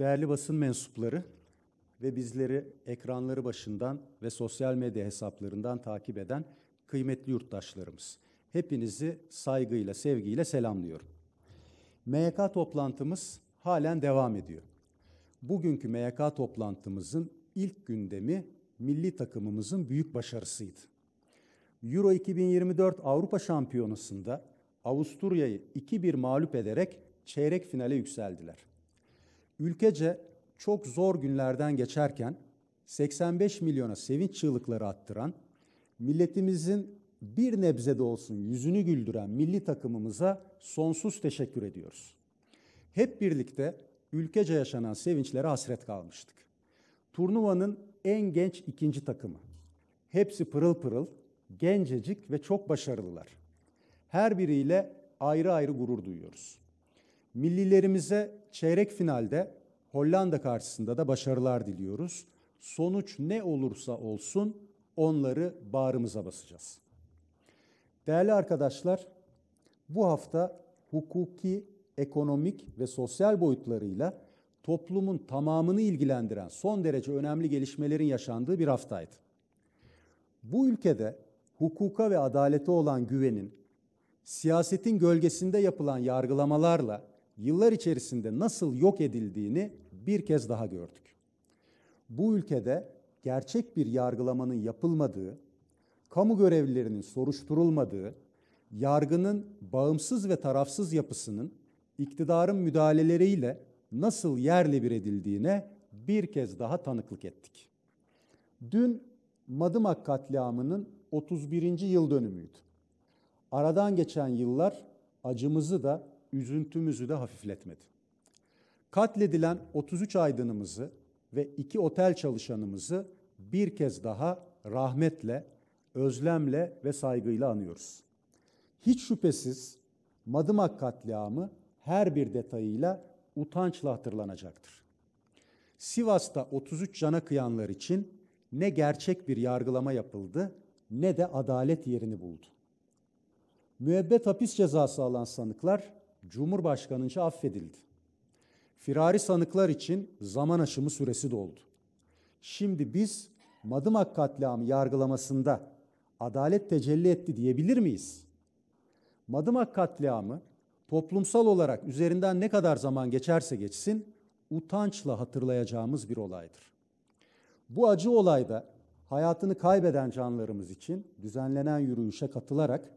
değerli basın mensupları ve bizleri ekranları başından ve sosyal medya hesaplarından takip eden kıymetli yurttaşlarımız. Hepinizi saygıyla, sevgiyle selamlıyorum. MYK toplantımız halen devam ediyor. Bugünkü MYK toplantımızın ilk gündemi milli takımımızın büyük başarısıydı. Euro 2024 Avrupa Şampiyonası'nda Avusturya'yı 2-1 mağlup ederek çeyrek finale yükseldiler. Ülkece çok zor günlerden geçerken 85 milyona sevinç çığlıkları attıran, milletimizin bir nebze de olsun yüzünü güldüren milli takımımıza sonsuz teşekkür ediyoruz. Hep birlikte ülkece yaşanan sevinçlere hasret kalmıştık. Turnuvanın en genç ikinci takımı. Hepsi pırıl pırıl, gencecik ve çok başarılılar. Her biriyle ayrı ayrı gurur duyuyoruz. Millilerimize çeyrek finalde Hollanda karşısında da başarılar diliyoruz. Sonuç ne olursa olsun onları bağrımıza basacağız. Değerli arkadaşlar, bu hafta hukuki, ekonomik ve sosyal boyutlarıyla toplumun tamamını ilgilendiren son derece önemli gelişmelerin yaşandığı bir haftaydı. Bu ülkede hukuka ve adalete olan güvenin siyasetin gölgesinde yapılan yargılamalarla yıllar içerisinde nasıl yok edildiğini bir kez daha gördük. Bu ülkede gerçek bir yargılamanın yapılmadığı, kamu görevlilerinin soruşturulmadığı, yargının bağımsız ve tarafsız yapısının iktidarın müdahaleleriyle nasıl yerle bir edildiğine bir kez daha tanıklık ettik. Dün Madımak katliamının 31. yıl dönümüydü. Aradan geçen yıllar acımızı da üzüntümüzü de hafifletmedi. Katledilen 33 aydınımızı ve iki otel çalışanımızı bir kez daha rahmetle, özlemle ve saygıyla anıyoruz. Hiç şüphesiz Madımak katliamı her bir detayıyla utançla hatırlanacaktır. Sivas'ta 33 cana kıyanlar için ne gerçek bir yargılama yapıldı ne de adalet yerini buldu. Müebbet hapis cezası alan sanıklar Cumhurbaşkanınca affedildi. Firari sanıklar için zaman aşımı süresi doldu. Şimdi biz Madımak katliamı yargılamasında adalet tecelli etti diyebilir miyiz? Madımak katliamı toplumsal olarak üzerinden ne kadar zaman geçerse geçsin utançla hatırlayacağımız bir olaydır. Bu acı olayda hayatını kaybeden canlarımız için düzenlenen yürüyüşe katılarak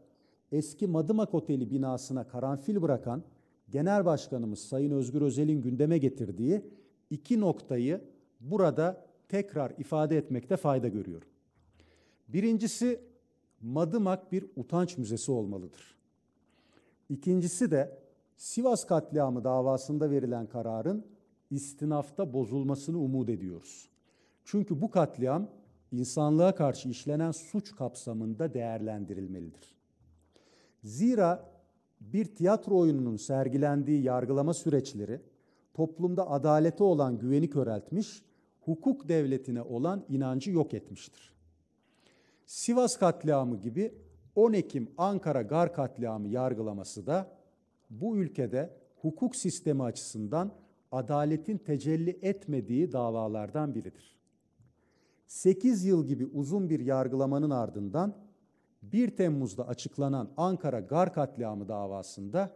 eski Madımak Oteli binasına karanfil bırakan Genel Başkanımız Sayın Özgür Özel'in gündeme getirdiği iki noktayı burada tekrar ifade etmekte fayda görüyorum. Birincisi Madımak bir utanç müzesi olmalıdır. İkincisi de Sivas katliamı davasında verilen kararın istinafta bozulmasını umut ediyoruz. Çünkü bu katliam insanlığa karşı işlenen suç kapsamında değerlendirilmelidir. Zira bir tiyatro oyununun sergilendiği yargılama süreçleri toplumda adalete olan güveni köreltmiş, hukuk devletine olan inancı yok etmiştir. Sivas katliamı gibi 10 Ekim Ankara Gar katliamı yargılaması da bu ülkede hukuk sistemi açısından adaletin tecelli etmediği davalardan biridir. 8 yıl gibi uzun bir yargılamanın ardından 1 Temmuz'da açıklanan Ankara Gar katliamı davasında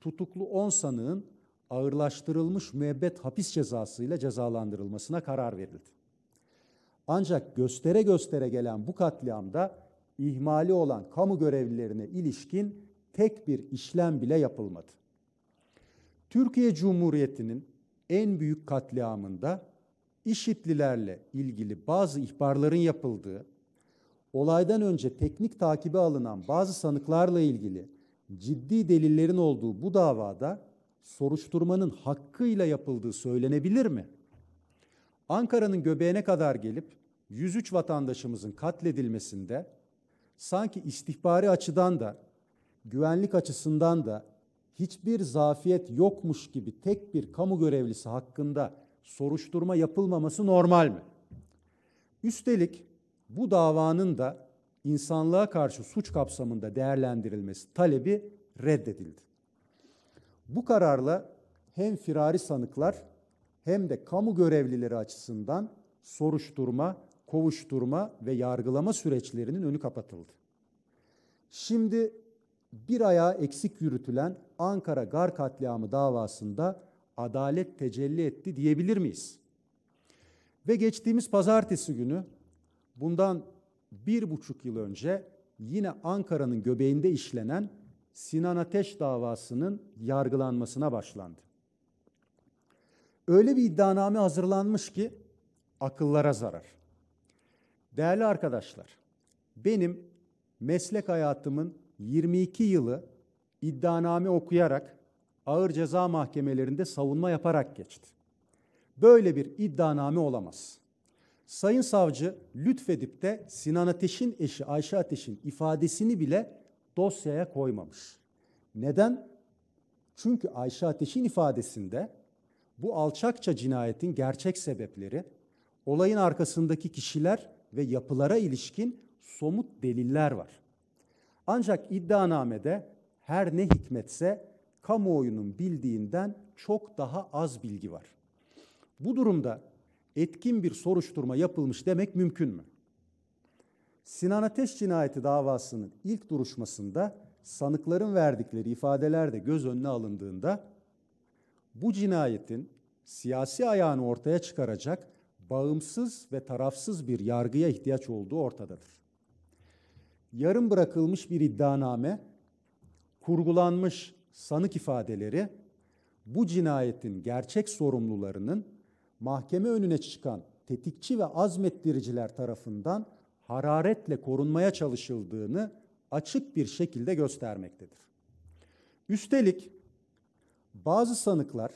tutuklu 10 sanığın ağırlaştırılmış müebbet hapis cezasıyla cezalandırılmasına karar verildi. Ancak göstere göstere gelen bu katliamda ihmali olan kamu görevlilerine ilişkin tek bir işlem bile yapılmadı. Türkiye Cumhuriyeti'nin en büyük katliamında İşitlilerle ilgili bazı ihbarların yapıldığı olaydan önce teknik takibi alınan bazı sanıklarla ilgili ciddi delillerin olduğu bu davada soruşturmanın hakkıyla yapıldığı söylenebilir mi? Ankara'nın göbeğine kadar gelip 103 vatandaşımızın katledilmesinde sanki istihbari açıdan da güvenlik açısından da hiçbir zafiyet yokmuş gibi tek bir kamu görevlisi hakkında soruşturma yapılmaması normal mi? Üstelik bu davanın da insanlığa karşı suç kapsamında değerlendirilmesi talebi reddedildi. Bu kararla hem firari sanıklar hem de kamu görevlileri açısından soruşturma, kovuşturma ve yargılama süreçlerinin önü kapatıldı. Şimdi bir ayağı eksik yürütülen Ankara Gar katliamı davasında adalet tecelli etti diyebilir miyiz? Ve geçtiğimiz pazartesi günü bundan bir buçuk yıl önce yine Ankara'nın göbeğinde işlenen Sinan Ateş davasının yargılanmasına başlandı. Öyle bir iddianame hazırlanmış ki akıllara zarar. Değerli arkadaşlar, benim meslek hayatımın 22 yılı iddianame okuyarak ağır ceza mahkemelerinde savunma yaparak geçti. Böyle bir iddianame olamaz. Sayın savcı lütfedip de Sinan Ateş'in eşi Ayşe Ateş'in ifadesini bile dosyaya koymamış. Neden? Çünkü Ayşe Ateş'in ifadesinde bu alçakça cinayetin gerçek sebepleri, olayın arkasındaki kişiler ve yapılara ilişkin somut deliller var. Ancak iddianamede her ne hikmetse kamuoyunun bildiğinden çok daha az bilgi var. Bu durumda etkin bir soruşturma yapılmış demek mümkün mü? Sinan Ateş cinayeti davasının ilk duruşmasında sanıkların verdikleri ifadeler de göz önüne alındığında bu cinayetin siyasi ayağını ortaya çıkaracak bağımsız ve tarafsız bir yargıya ihtiyaç olduğu ortadadır. Yarım bırakılmış bir iddianame, kurgulanmış sanık ifadeleri bu cinayetin gerçek sorumlularının mahkeme önüne çıkan tetikçi ve azmettiriciler tarafından hararetle korunmaya çalışıldığını açık bir şekilde göstermektedir. Üstelik bazı sanıklar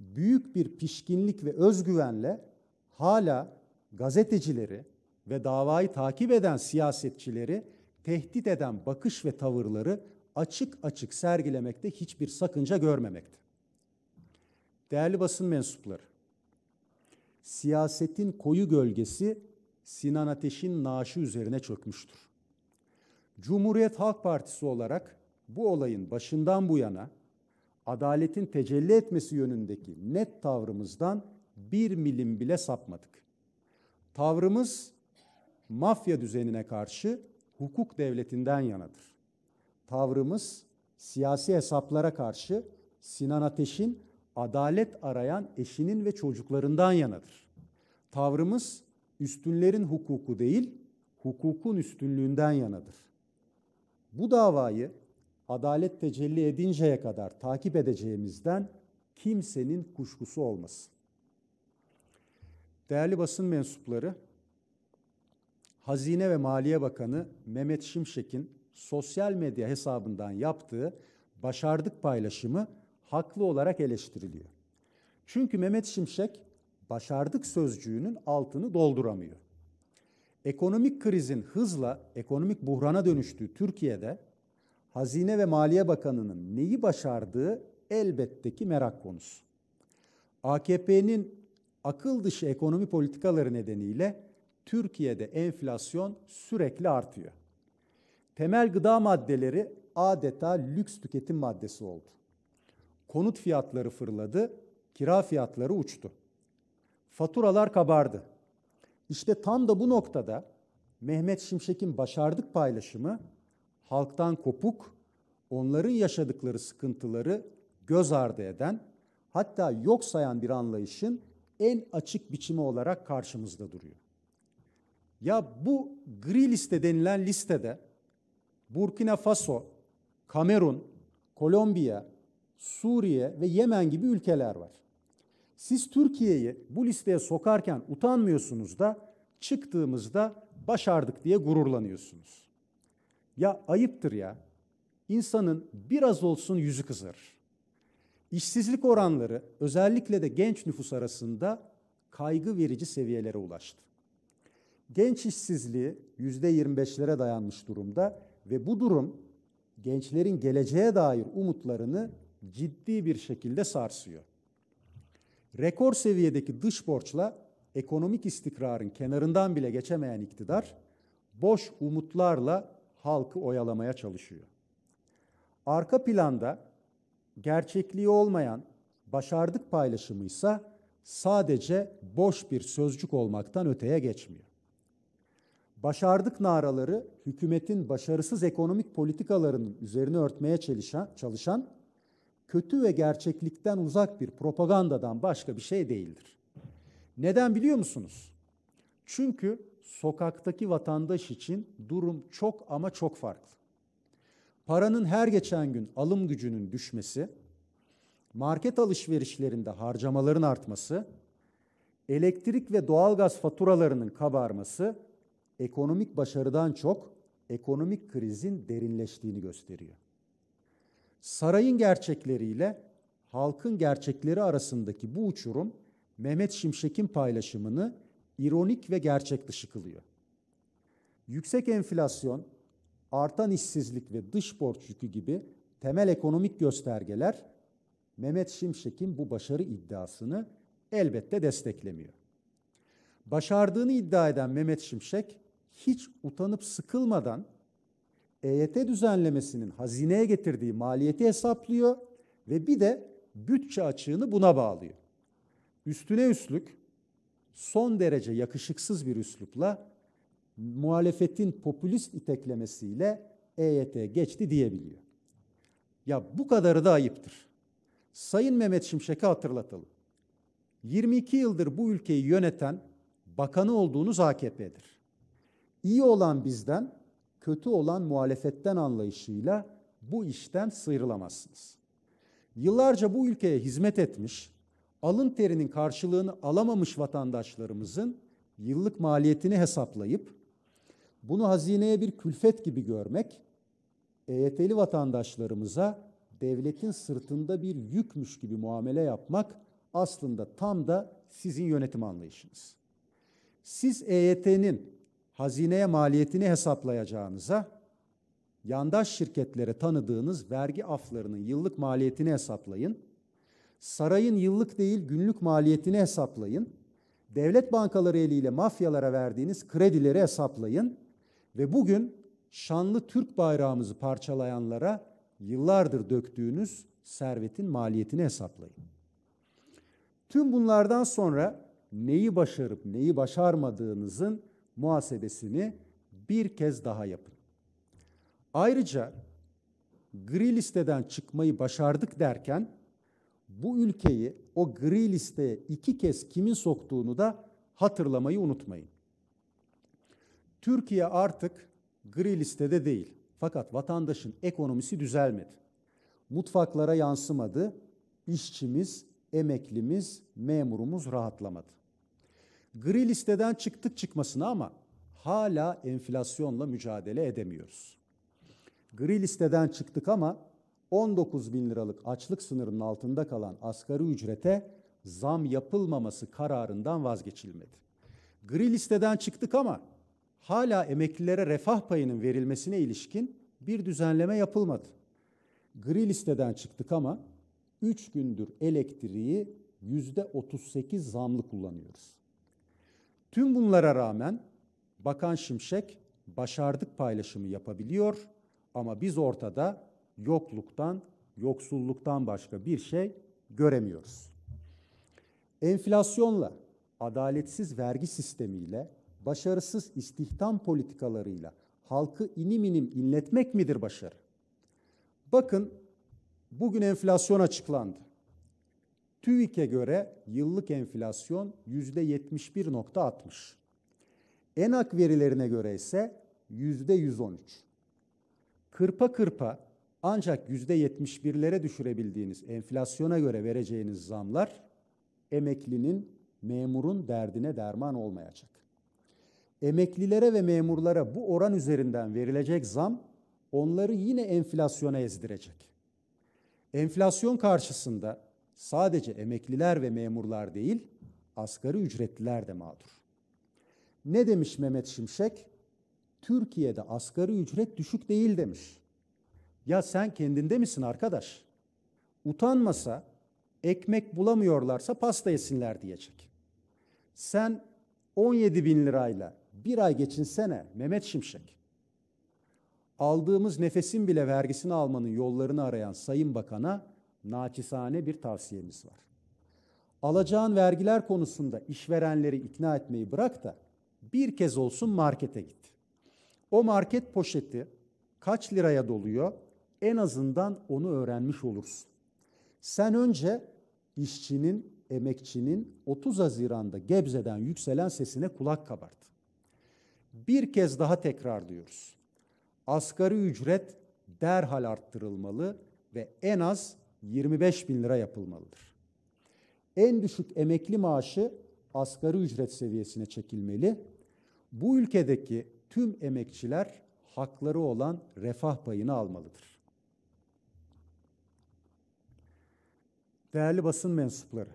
büyük bir pişkinlik ve özgüvenle hala gazetecileri ve davayı takip eden siyasetçileri tehdit eden bakış ve tavırları açık açık sergilemekte hiçbir sakınca görmemekte. Değerli basın mensupları, siyasetin koyu gölgesi Sinan Ateş'in naaşı üzerine çökmüştür. Cumhuriyet Halk Partisi olarak bu olayın başından bu yana adaletin tecelli etmesi yönündeki net tavrımızdan bir milim bile sapmadık. Tavrımız mafya düzenine karşı hukuk devletinden yanadır. Tavrımız siyasi hesaplara karşı Sinan Ateş'in adalet arayan eşinin ve çocuklarından yanadır. Tavrımız üstünlerin hukuku değil, hukukun üstünlüğünden yanadır. Bu davayı adalet tecelli edinceye kadar takip edeceğimizden kimsenin kuşkusu olmasın. Değerli basın mensupları, Hazine ve Maliye Bakanı Mehmet Şimşek'in sosyal medya hesabından yaptığı başardık paylaşımı haklı olarak eleştiriliyor. Çünkü Mehmet Şimşek başardık sözcüğünün altını dolduramıyor. Ekonomik krizin hızla ekonomik buhrana dönüştüğü Türkiye'de Hazine ve Maliye Bakanı'nın neyi başardığı elbette ki merak konusu. AKP'nin akıl dışı ekonomi politikaları nedeniyle Türkiye'de enflasyon sürekli artıyor. Temel gıda maddeleri adeta lüks tüketim maddesi oldu. Konut fiyatları fırladı, kira fiyatları uçtu. Faturalar kabardı. İşte tam da bu noktada Mehmet Şimşek'in başardık paylaşımı halktan kopuk, onların yaşadıkları sıkıntıları göz ardı eden, hatta yok sayan bir anlayışın en açık biçimi olarak karşımızda duruyor. Ya bu gri liste denilen listede Burkina Faso, Kamerun, Kolombiya, Suriye ve Yemen gibi ülkeler var. Siz Türkiye'yi bu listeye sokarken utanmıyorsunuz da çıktığımızda başardık diye gururlanıyorsunuz. Ya ayıptır ya. İnsanın biraz olsun yüzü kızarır. İşsizlik oranları özellikle de genç nüfus arasında kaygı verici seviyelere ulaştı. Genç işsizliği yüzde %25'lere dayanmış durumda ve bu durum gençlerin geleceğe dair umutlarını ciddi bir şekilde sarsıyor. Rekor seviyedeki dış borçla ekonomik istikrarın kenarından bile geçemeyen iktidar boş umutlarla halkı oyalamaya çalışıyor. Arka planda gerçekliği olmayan başardık paylaşımı ise sadece boş bir sözcük olmaktan öteye geçmiyor. Başardık naraları hükümetin başarısız ekonomik politikalarının üzerine örtmeye çalışan, çalışan kötü ve gerçeklikten uzak bir propagandadan başka bir şey değildir. Neden biliyor musunuz? Çünkü sokaktaki vatandaş için durum çok ama çok farklı. Paranın her geçen gün alım gücünün düşmesi, market alışverişlerinde harcamaların artması, elektrik ve doğalgaz faturalarının kabarması ekonomik başarıdan çok ekonomik krizin derinleştiğini gösteriyor sarayın gerçekleriyle halkın gerçekleri arasındaki bu uçurum Mehmet Şimşek'in paylaşımını ironik ve gerçek dışı kılıyor. Yüksek enflasyon, artan işsizlik ve dış borç yükü gibi temel ekonomik göstergeler Mehmet Şimşek'in bu başarı iddiasını elbette desteklemiyor. Başardığını iddia eden Mehmet Şimşek hiç utanıp sıkılmadan EYT düzenlemesinin hazineye getirdiği maliyeti hesaplıyor ve bir de bütçe açığını buna bağlıyor. Üstüne üstlük son derece yakışıksız bir üslupla muhalefetin popülist iteklemesiyle EYT geçti diyebiliyor. Ya bu kadarı da ayıptır. Sayın Mehmet Şimşek'i hatırlatalım. 22 yıldır bu ülkeyi yöneten bakanı olduğunuz AKP'dir. İyi olan bizden, kötü olan muhalefetten anlayışıyla bu işten sıyrılamazsınız. Yıllarca bu ülkeye hizmet etmiş, alın terinin karşılığını alamamış vatandaşlarımızın yıllık maliyetini hesaplayıp bunu hazineye bir külfet gibi görmek EYT'li vatandaşlarımıza devletin sırtında bir yükmüş gibi muamele yapmak aslında tam da sizin yönetim anlayışınız. Siz EYT'nin hazineye maliyetini hesaplayacağınıza yandaş şirketlere tanıdığınız vergi aflarının yıllık maliyetini hesaplayın. Sarayın yıllık değil günlük maliyetini hesaplayın. Devlet bankaları eliyle mafyalara verdiğiniz kredileri hesaplayın ve bugün şanlı Türk bayrağımızı parçalayanlara yıllardır döktüğünüz servetin maliyetini hesaplayın. Tüm bunlardan sonra neyi başarıp neyi başarmadığınızın muhasebesini bir kez daha yapın. Ayrıca gri listeden çıkmayı başardık derken bu ülkeyi o gri listeye iki kez kimin soktuğunu da hatırlamayı unutmayın. Türkiye artık gri listede değil. Fakat vatandaşın ekonomisi düzelmedi. Mutfaklara yansımadı. İşçimiz, emeklimiz, memurumuz rahatlamadı. Gri listeden çıktık çıkmasına ama hala enflasyonla mücadele edemiyoruz. Gri listeden çıktık ama 19 bin liralık açlık sınırının altında kalan asgari ücrete zam yapılmaması kararından vazgeçilmedi. Gri listeden çıktık ama hala emeklilere refah payının verilmesine ilişkin bir düzenleme yapılmadı. Gri listeden çıktık ama 3 gündür elektriği %38 zamlı kullanıyoruz. Tüm bunlara rağmen Bakan Şimşek başardık paylaşımı yapabiliyor ama biz ortada yokluktan, yoksulluktan başka bir şey göremiyoruz. Enflasyonla, adaletsiz vergi sistemiyle, başarısız istihdam politikalarıyla halkı inim inim inletmek midir başarı? Bakın bugün enflasyon açıklandı. TÜİK'e göre yıllık enflasyon %71.60. ENAK verilerine göre ise %113. Kırpa kırpa ancak %71'lere düşürebildiğiniz enflasyona göre vereceğiniz zamlar emeklinin, memurun derdine derman olmayacak. Emeklilere ve memurlara bu oran üzerinden verilecek zam onları yine enflasyona ezdirecek. Enflasyon karşısında sadece emekliler ve memurlar değil, asgari ücretliler de mağdur. Ne demiş Mehmet Şimşek? Türkiye'de asgari ücret düşük değil demiş. Ya sen kendinde misin arkadaş? Utanmasa ekmek bulamıyorlarsa pasta yesinler diyecek. Sen 17 bin lirayla bir ay geçinsene Mehmet Şimşek. Aldığımız nefesin bile vergisini almanın yollarını arayan Sayın Bakan'a naçizane bir tavsiyemiz var. Alacağın vergiler konusunda işverenleri ikna etmeyi bırak da bir kez olsun markete git. O market poşeti kaç liraya doluyor? En azından onu öğrenmiş olursun. Sen önce işçinin, emekçinin 30 Haziran'da Gebze'den yükselen sesine kulak kabart. Bir kez daha tekrar diyoruz. Asgari ücret derhal arttırılmalı ve en az 25 bin lira yapılmalıdır. En düşük emekli maaşı asgari ücret seviyesine çekilmeli. Bu ülkedeki tüm emekçiler hakları olan refah payını almalıdır. Değerli basın mensupları,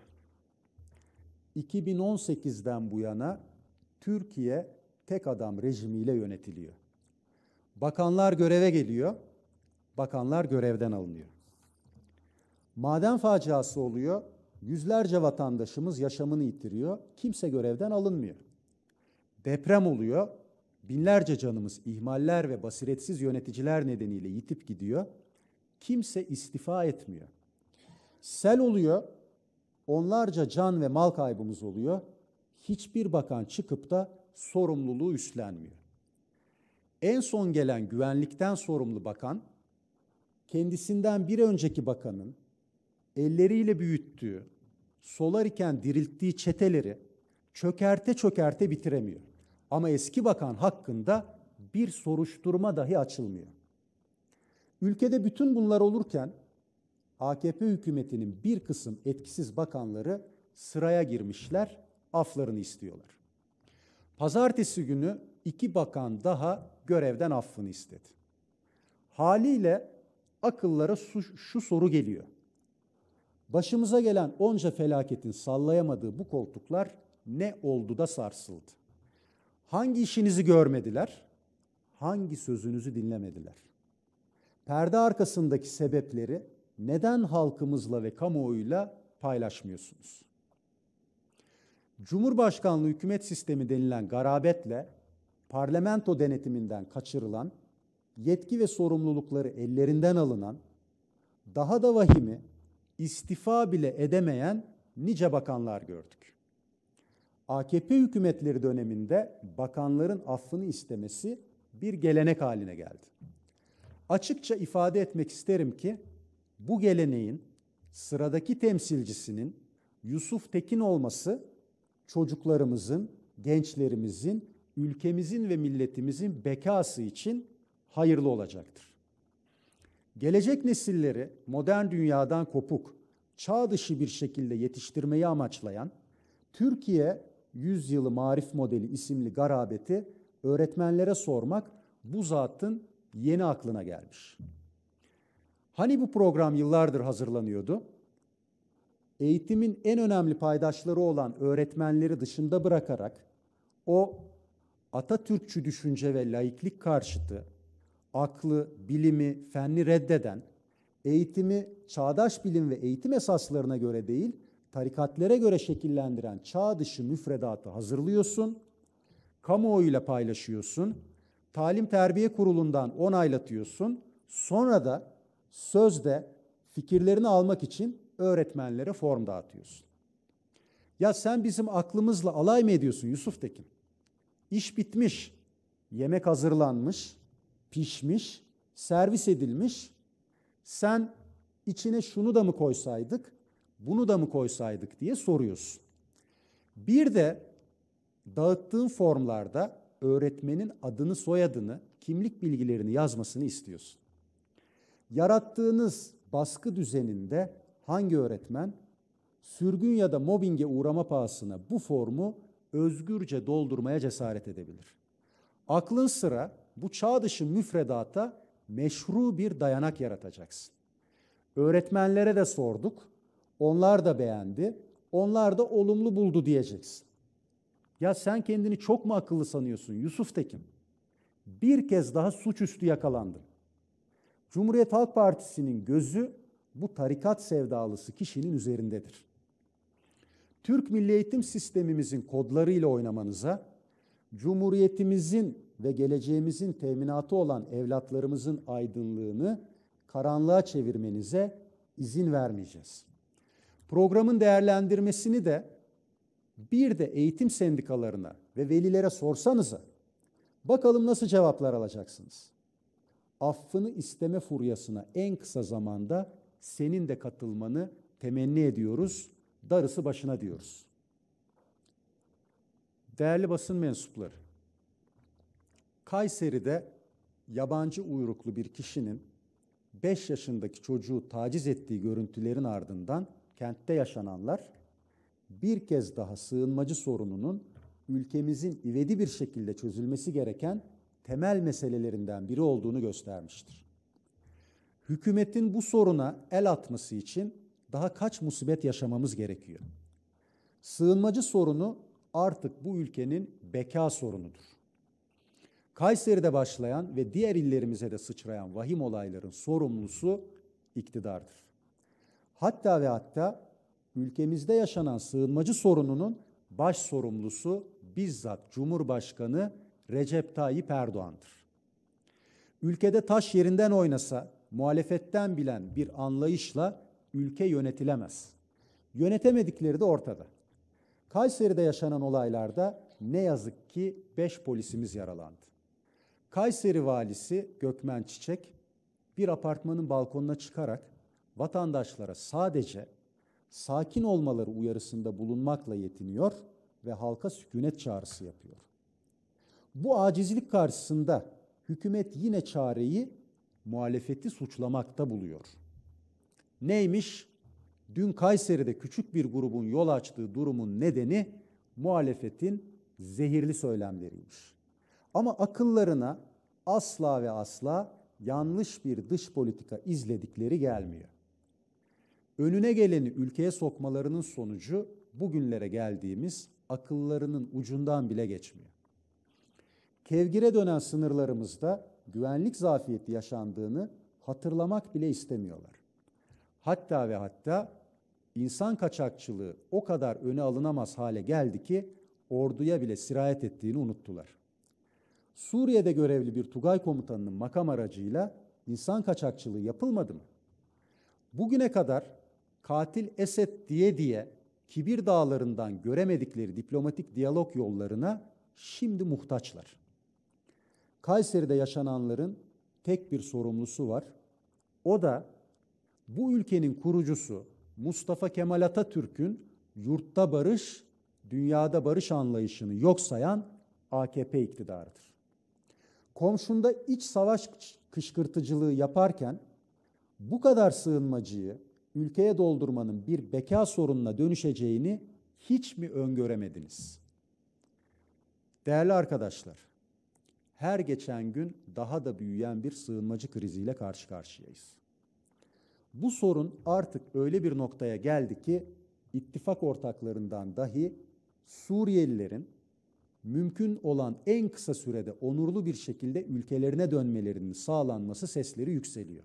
2018'den bu yana Türkiye tek adam rejimiyle yönetiliyor. Bakanlar göreve geliyor, bakanlar görevden alınıyor. Maden faciası oluyor. Yüzlerce vatandaşımız yaşamını yitiriyor. Kimse görevden alınmıyor. Deprem oluyor. Binlerce canımız ihmaller ve basiretsiz yöneticiler nedeniyle yitip gidiyor. Kimse istifa etmiyor. Sel oluyor. Onlarca can ve mal kaybımız oluyor. Hiçbir bakan çıkıp da sorumluluğu üstlenmiyor. En son gelen güvenlikten sorumlu bakan kendisinden bir önceki bakanın elleriyle büyüttüğü, solar iken dirilttiği çeteleri çökerte çökerte bitiremiyor. Ama eski bakan hakkında bir soruşturma dahi açılmıyor. Ülkede bütün bunlar olurken AKP hükümetinin bir kısım etkisiz bakanları sıraya girmişler, aflarını istiyorlar. Pazartesi günü iki bakan daha görevden affını istedi. Haliyle akıllara şu, şu soru geliyor. Başımıza gelen onca felaketin sallayamadığı bu koltuklar ne oldu da sarsıldı? Hangi işinizi görmediler? Hangi sözünüzü dinlemediler? Perde arkasındaki sebepleri neden halkımızla ve kamuoyuyla paylaşmıyorsunuz? Cumhurbaşkanlığı hükümet sistemi denilen garabetle parlamento denetiminden kaçırılan, yetki ve sorumlulukları ellerinden alınan, daha da vahimi istifa bile edemeyen nice bakanlar gördük. AKP hükümetleri döneminde bakanların affını istemesi bir gelenek haline geldi. Açıkça ifade etmek isterim ki bu geleneğin sıradaki temsilcisinin Yusuf Tekin olması çocuklarımızın, gençlerimizin, ülkemizin ve milletimizin bekası için hayırlı olacaktır. Gelecek nesilleri modern dünyadan kopuk, çağ dışı bir şekilde yetiştirmeyi amaçlayan Türkiye Yüzyılı Marif Modeli isimli garabeti öğretmenlere sormak bu zatın yeni aklına gelmiş. Hani bu program yıllardır hazırlanıyordu? Eğitimin en önemli paydaşları olan öğretmenleri dışında bırakarak o Atatürkçü düşünce ve laiklik karşıtı aklı, bilimi, fenni reddeden, eğitimi çağdaş bilim ve eğitim esaslarına göre değil, tarikatlere göre şekillendiren çağ dışı müfredatı hazırlıyorsun, kamuoyuyla paylaşıyorsun, talim terbiye kurulundan onaylatıyorsun, sonra da sözde fikirlerini almak için öğretmenlere form dağıtıyorsun. Ya sen bizim aklımızla alay mı ediyorsun Yusuf Tekin? İş bitmiş, yemek hazırlanmış, pişmiş, servis edilmiş. Sen içine şunu da mı koysaydık, bunu da mı koysaydık diye soruyorsun. Bir de dağıttığın formlarda öğretmenin adını, soyadını, kimlik bilgilerini yazmasını istiyorsun. Yarattığınız baskı düzeninde hangi öğretmen sürgün ya da mobbinge uğrama pahasına bu formu özgürce doldurmaya cesaret edebilir? Aklın sıra bu çağ dışı müfredata meşru bir dayanak yaratacaksın. Öğretmenlere de sorduk. Onlar da beğendi. Onlar da olumlu buldu diyeceksin. Ya sen kendini çok mu akıllı sanıyorsun Yusuf Tekin? Bir kez daha suçüstü yakalandın. Cumhuriyet Halk Partisi'nin gözü bu tarikat sevdalısı kişinin üzerindedir. Türk milli eğitim sistemimizin kodlarıyla oynamanıza, Cumhuriyetimizin ve geleceğimizin teminatı olan evlatlarımızın aydınlığını karanlığa çevirmenize izin vermeyeceğiz. Programın değerlendirmesini de bir de eğitim sendikalarına ve velilere sorsanıza bakalım nasıl cevaplar alacaksınız. Affını isteme furyasına en kısa zamanda senin de katılmanı temenni ediyoruz. Darısı başına diyoruz. Değerli basın mensupları, Kayseri'de yabancı uyruklu bir kişinin 5 yaşındaki çocuğu taciz ettiği görüntülerin ardından kentte yaşananlar bir kez daha sığınmacı sorununun ülkemizin ivedi bir şekilde çözülmesi gereken temel meselelerinden biri olduğunu göstermiştir. Hükümetin bu soruna el atması için daha kaç musibet yaşamamız gerekiyor? Sığınmacı sorunu artık bu ülkenin beka sorunudur. Kayseri'de başlayan ve diğer illerimize de sıçrayan vahim olayların sorumlusu iktidardır. Hatta ve hatta ülkemizde yaşanan sığınmacı sorununun baş sorumlusu bizzat Cumhurbaşkanı Recep Tayyip Erdoğan'dır. Ülkede taş yerinden oynasa muhalefetten bilen bir anlayışla ülke yönetilemez. Yönetemedikleri de ortada. Kayseri'de yaşanan olaylarda ne yazık ki beş polisimiz yaralandı. Kayseri valisi Gökmen Çiçek bir apartmanın balkonuna çıkarak vatandaşlara sadece sakin olmaları uyarısında bulunmakla yetiniyor ve halka sükunet çağrısı yapıyor. Bu acizlik karşısında hükümet yine çareyi muhalefeti suçlamakta buluyor. Neymiş? Dün Kayseri'de küçük bir grubun yol açtığı durumun nedeni muhalefetin zehirli söylemleriymiş. Ama akıllarına asla ve asla yanlış bir dış politika izledikleri gelmiyor. Önüne geleni ülkeye sokmalarının sonucu bugünlere geldiğimiz akıllarının ucundan bile geçmiyor. Kevgire dönen sınırlarımızda güvenlik zafiyeti yaşandığını hatırlamak bile istemiyorlar. Hatta ve hatta insan kaçakçılığı o kadar öne alınamaz hale geldi ki orduya bile sirayet ettiğini unuttular. Suriye'de görevli bir Tugay komutanının makam aracıyla insan kaçakçılığı yapılmadı mı? Bugüne kadar katil Esed diye diye kibir dağlarından göremedikleri diplomatik diyalog yollarına şimdi muhtaçlar. Kayseri'de yaşananların tek bir sorumlusu var. O da bu ülkenin kurucusu Mustafa Kemal Atatürk'ün yurtta barış, dünyada barış anlayışını yok sayan AKP iktidarıdır komşunda iç savaş kışkırtıcılığı yaparken bu kadar sığınmacıyı ülkeye doldurmanın bir beka sorununa dönüşeceğini hiç mi öngöremediniz? Değerli arkadaşlar, her geçen gün daha da büyüyen bir sığınmacı kriziyle karşı karşıyayız. Bu sorun artık öyle bir noktaya geldi ki ittifak ortaklarından dahi Suriyelilerin mümkün olan en kısa sürede onurlu bir şekilde ülkelerine dönmelerinin sağlanması sesleri yükseliyor.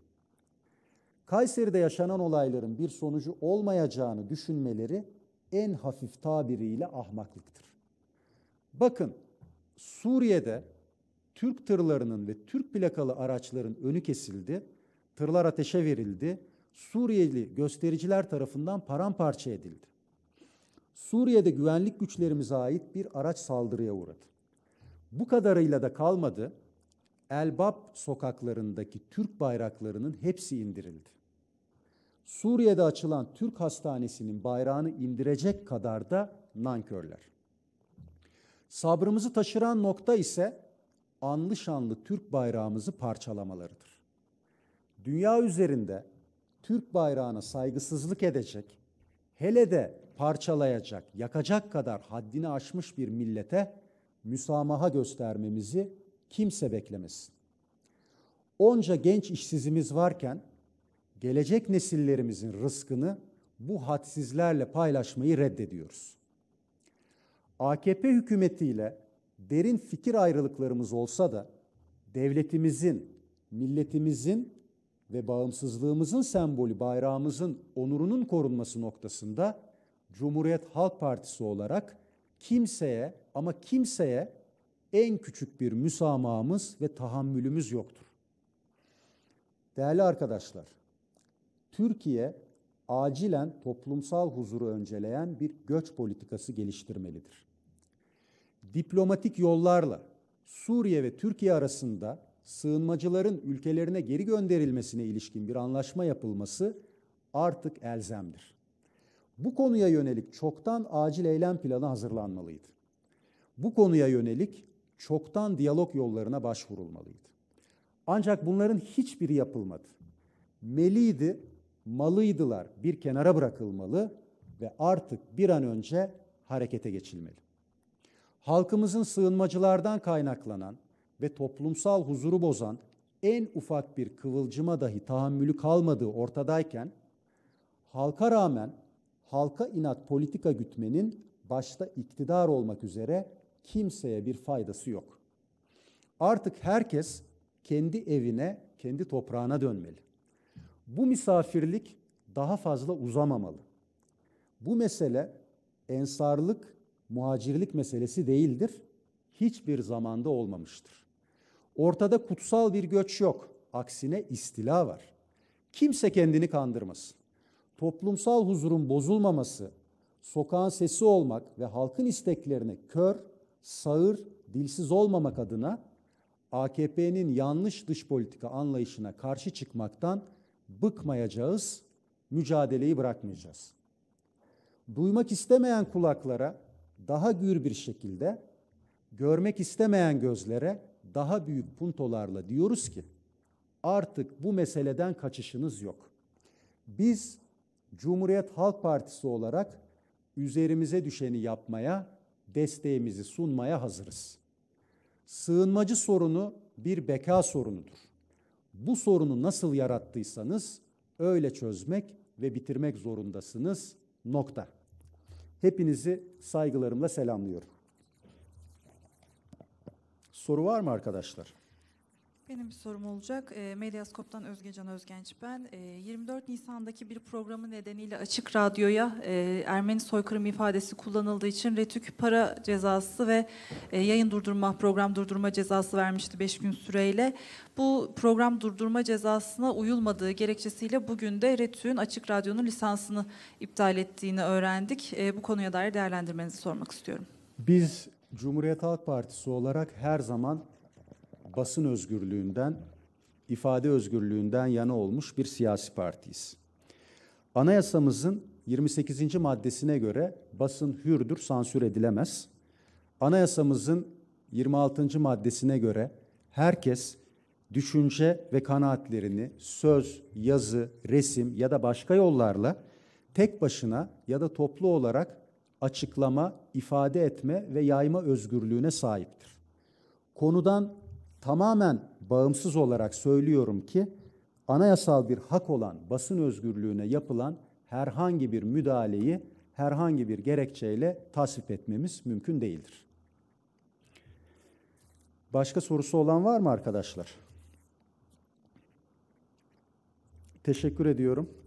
Kayseri'de yaşanan olayların bir sonucu olmayacağını düşünmeleri en hafif tabiriyle ahmaklıktır. Bakın Suriye'de Türk tırlarının ve Türk plakalı araçların önü kesildi, tırlar ateşe verildi, Suriyeli göstericiler tarafından paramparça edildi. Suriye'de güvenlik güçlerimize ait bir araç saldırıya uğradı. Bu kadarıyla da kalmadı. Elbab sokaklarındaki Türk bayraklarının hepsi indirildi. Suriye'de açılan Türk hastanesinin bayrağını indirecek kadar da nankörler. Sabrımızı taşıran nokta ise anlı şanlı Türk bayrağımızı parçalamalarıdır. Dünya üzerinde Türk bayrağına saygısızlık edecek, hele de parçalayacak, yakacak kadar haddini aşmış bir millete müsamaha göstermemizi kimse beklemesin. Onca genç işsizimiz varken gelecek nesillerimizin rızkını bu hadsizlerle paylaşmayı reddediyoruz. AKP hükümetiyle derin fikir ayrılıklarımız olsa da devletimizin, milletimizin ve bağımsızlığımızın sembolü bayrağımızın onurunun korunması noktasında Cumhuriyet Halk Partisi olarak kimseye ama kimseye en küçük bir müsamağımız ve tahammülümüz yoktur. Değerli arkadaşlar, Türkiye acilen toplumsal huzuru önceleyen bir göç politikası geliştirmelidir. Diplomatik yollarla Suriye ve Türkiye arasında sığınmacıların ülkelerine geri gönderilmesine ilişkin bir anlaşma yapılması artık elzemdir. Bu konuya yönelik çoktan acil eylem planı hazırlanmalıydı. Bu konuya yönelik çoktan diyalog yollarına başvurulmalıydı. Ancak bunların hiçbiri yapılmadı. Meliydi, malıydılar bir kenara bırakılmalı ve artık bir an önce harekete geçilmeli. Halkımızın sığınmacılardan kaynaklanan ve toplumsal huzuru bozan en ufak bir kıvılcıma dahi tahammülü kalmadığı ortadayken halka rağmen halka inat politika gütmenin başta iktidar olmak üzere kimseye bir faydası yok. Artık herkes kendi evine, kendi toprağına dönmeli. Bu misafirlik daha fazla uzamamalı. Bu mesele ensarlık, muhacirlik meselesi değildir. Hiçbir zamanda olmamıştır. Ortada kutsal bir göç yok. Aksine istila var. Kimse kendini kandırmasın toplumsal huzurun bozulmaması, sokağın sesi olmak ve halkın isteklerine kör, sağır, dilsiz olmamak adına AKP'nin yanlış dış politika anlayışına karşı çıkmaktan bıkmayacağız, mücadeleyi bırakmayacağız. Duymak istemeyen kulaklara daha gür bir şekilde, görmek istemeyen gözlere daha büyük puntolarla diyoruz ki artık bu meseleden kaçışınız yok. Biz Cumhuriyet Halk Partisi olarak üzerimize düşeni yapmaya, desteğimizi sunmaya hazırız. Sığınmacı sorunu bir beka sorunudur. Bu sorunu nasıl yarattıysanız öyle çözmek ve bitirmek zorundasınız. Nokta. Hepinizi saygılarımla selamlıyorum. Soru var mı arkadaşlar? Benim bir sorum olacak. Ee, Medyaskop'tan Özgecan Özgenç ben. 24 ee, Nisan'daki bir programı nedeniyle Açık Radyo'ya e, Ermeni soykırım ifadesi kullanıldığı için retük para cezası ve e, yayın durdurma, program durdurma cezası vermişti 5 gün süreyle. Bu program durdurma cezasına uyulmadığı gerekçesiyle bugün de retüğün Açık Radyo'nun lisansını iptal ettiğini öğrendik. Ee, bu konuya dair değerlendirmenizi sormak istiyorum. Biz Cumhuriyet Halk Partisi olarak her zaman basın özgürlüğünden, ifade özgürlüğünden yana olmuş bir siyasi partiyiz. Anayasamızın 28. maddesine göre basın hürdür, sansür edilemez. Anayasamızın 26. maddesine göre herkes düşünce ve kanaatlerini söz, yazı, resim ya da başka yollarla tek başına ya da toplu olarak açıklama, ifade etme ve yayma özgürlüğüne sahiptir. Konudan tamamen bağımsız olarak söylüyorum ki anayasal bir hak olan basın özgürlüğüne yapılan herhangi bir müdahaleyi herhangi bir gerekçeyle tasvip etmemiz mümkün değildir. Başka sorusu olan var mı arkadaşlar? Teşekkür ediyorum.